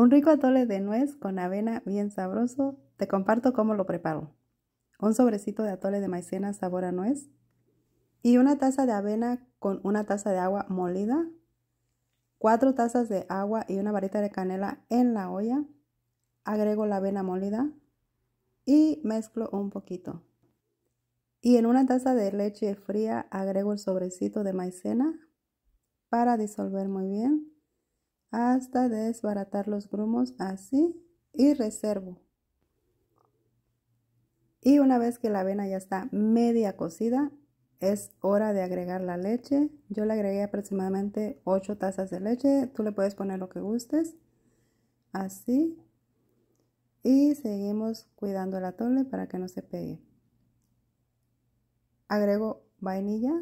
Un rico atole de nuez con avena bien sabroso. Te comparto cómo lo preparo. Un sobrecito de atole de maicena sabor a nuez y una taza de avena con una taza de agua molida, cuatro tazas de agua y una varita de canela en la olla. Agrego la avena molida y mezclo un poquito. Y en una taza de leche fría agrego el sobrecito de maicena para disolver muy bien hasta desbaratar los grumos así y reservo. Y una vez que la avena ya está media cocida, es hora de agregar la leche. Yo le agregué aproximadamente 8 tazas de leche. Tú le puedes poner lo que gustes. Así. Y seguimos cuidando la atole para que no se pegue. Agrego vainilla.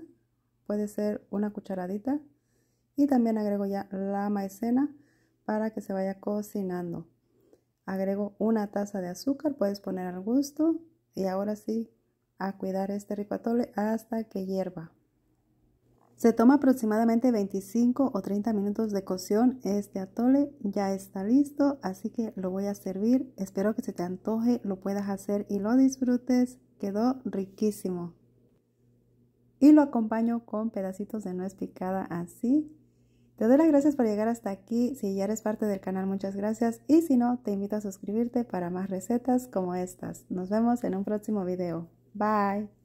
Puede ser una cucharadita y también agrego ya la maicena para que se vaya cocinando. Agrego una taza de azúcar, puedes poner al gusto y ahora sí a cuidar este rico atole hasta que hierva. Se toma aproximadamente 25 o 30 minutos de cocción. Este atole ya está listo, así que lo voy a servir. Espero que se te antoje, lo puedas hacer y lo disfrutes. Quedó riquísimo. Y lo acompaño con pedacitos de nuez picada así te doy las gracias por llegar hasta aquí. Si ya eres parte del canal, muchas gracias. Y si no, te invito a suscribirte para más recetas como estas. Nos vemos en un próximo video. Bye.